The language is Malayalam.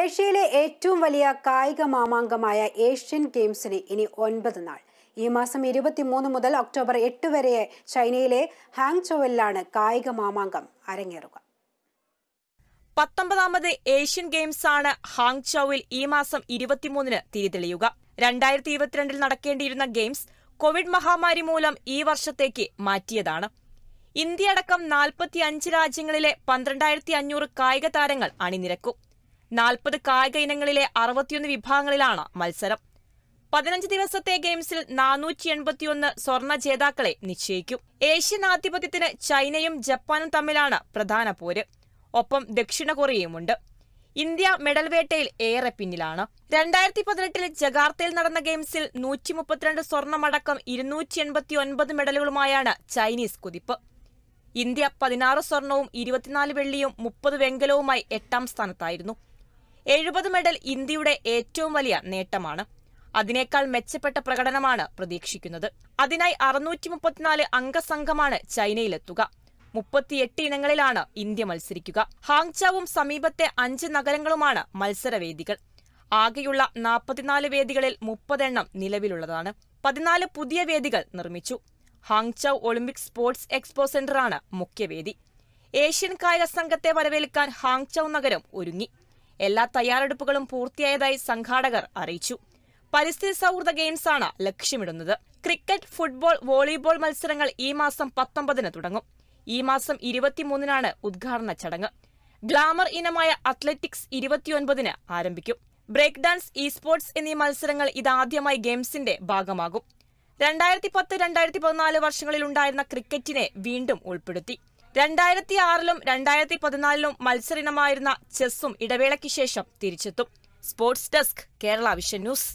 ഏഷ്യയിലെ ഏറ്റവും വലിയ കായിക മാമാങ്കമായ ഏഷ്യൻ ഗെയിംസിന് ഇനി ഒൻപത് നാൾ ഈ മാസം ഇരുപത്തിമൂന്ന് മുതൽ ഒക്ടോബർ എട്ട് വരെ ചൈനയിലെ ഹാങ് ചോവലിലാണ് കായിക മാമാങ്കം അരങ്ങേറുക പത്തൊമ്പതാമത് ഏഷ്യൻ ഗെയിംസ് ആണ് ഹാങ് ചോവിൽ ഈ മാസം ഇരുപത്തിമൂന്നിന് തിരിതെളിയുക രണ്ടായിരത്തി ഇരുപത്തിരണ്ടിൽ നടക്കേണ്ടിയിരുന്ന ഗെയിംസ് കോവിഡ് മഹാമാരി മൂലം ഈ വർഷത്തേക്ക് മാറ്റിയതാണ് ഇന്ത്യ അടക്കം നാൽപ്പത്തി അഞ്ച് രാജ്യങ്ങളിലെ പന്ത്രണ്ടായിരത്തി അഞ്ഞൂറ് കായിക താരങ്ങൾ അണിനിരക്കും നാൽപ്പത് കായിക ഇനങ്ങളിലെ അറുപത്തിയൊന്ന് വിഭാഗങ്ങളിലാണ് മത്സരം പതിനഞ്ച് ദിവസത്തെ ഗെയിംസിൽ നാനൂറ്റി എൺപത്തിയൊന്ന് സ്വർണ ജേതാക്കളെ നിശ്ചയിക്കും ഏഷ്യൻ ആധിപത്യത്തിന് ചൈനയും ജപ്പാനും തമ്മിലാണ് പ്രധാന പോര് ഒപ്പം ദക്ഷിണ കൊറിയയുമുണ്ട് ഇന്ത്യ മെഡൽ വേട്ടയിൽ ഏറെ പിന്നിലാണ് രണ്ടായിരത്തി പതിനെട്ടിൽ ജഗാർത്തയിൽ നടന്ന ഗെയിംസിൽ നൂറ്റി മുപ്പത്തിരണ്ട് സ്വർണമടക്കം ഇരുന്നൂറ്റി എൺപത്തി ഒൻപത് മെഡലുകളുമായാണ് ചൈനീസ് കുതിപ്പ് ഇന്ത്യ പതിനാറ് സ്വർണവും ഇരുപത്തിനാല് വെള്ളിയും മുപ്പത് വെങ്കലവുമായി എട്ടാം സ്ഥാനത്തായിരുന്നു എഴുപത് മെഡൽ ഇന്ത്യയുടെ ഏറ്റവും വലിയ നേട്ടമാണ് അതിനേക്കാൾ മെച്ചപ്പെട്ട പ്രകടനമാണ് പ്രതീക്ഷിക്കുന്നത് അതിനായി അറുന്നൂറ്റി മുപ്പത്തിനാല് അംഗസംഘമാണ് ചൈനയിലെത്തുക മുപ്പത്തിയെട്ട് ഇനങ്ങളിലാണ് ഇന്ത്യ മത്സരിക്കുക ഹാങ്ചാവും സമീപത്തെ അഞ്ച് നഗരങ്ങളുമാണ് മത്സരവേദികൾ ആകെയുള്ള നാൽപ്പത്തിനാല് വേദികളിൽ മുപ്പതെണ്ണം നിലവിലുള്ളതാണ് പതിനാല് പുതിയ വേദികൾ നിർമ്മിച്ചു ഹാങ്ചാവ് ഒളിമ്പിക് സ്പോർട്സ് എക്സ്പോ സെന്ററാണ് മുഖ്യവേദി ഏഷ്യൻ കായിക സംഘത്തെ വരവേൽക്കാൻ ഹാങ്ചൌ നഗരം ഒരുങ്ങി എല്ലാ തയ്യാറെടുപ്പുകളും പൂർത്തിയായതായി സംഘാടകർ അറിയിച്ചു പരിസ്ഥിതി സൗഹൃദ ഗെയിംസാണ് ലക്ഷ്യമിടുന്നത് ക്രിക്കറ്റ് ഫുട്ബോൾ വോളിബോൾ മത്സരങ്ങൾ ഈ മാസം പത്തൊമ്പതിന് തുടങ്ങും ഈ മാസം ഇരുപത്തിമൂന്നിനാണ് ഉദ്ഘാടന ചടങ്ങ് ഗ്ലാമർ ഇനമായ അത്ലറ്റിക്സ് ഇരുപത്തിയൊൻപതിന് ആരംഭിക്കും ബ്രേക്ക് ഡാൻസ് ഇ സ്പോർട്സ് എന്നീ മത്സരങ്ങൾ ഇതാദ്യമായി ഗെയിംസിന്റെ ഭാഗമാകും രണ്ടായിരത്തി പത്ത് രണ്ടായിരത്തി പതിനാല് വർഷങ്ങളിലുണ്ടായിരുന്ന ക്രിക്കറ്റിനെ വീണ്ടും ഉൾപ്പെടുത്തി രണ്ടായിരത്തി ആറിലും രണ്ടായിരത്തി പതിനാലിലും മത്സരിനമായിരുന്ന ചെസ്സും ഇടവേളയ്ക്ക് ശേഷം തിരിച്ചെത്തും sports desk Kerala vision news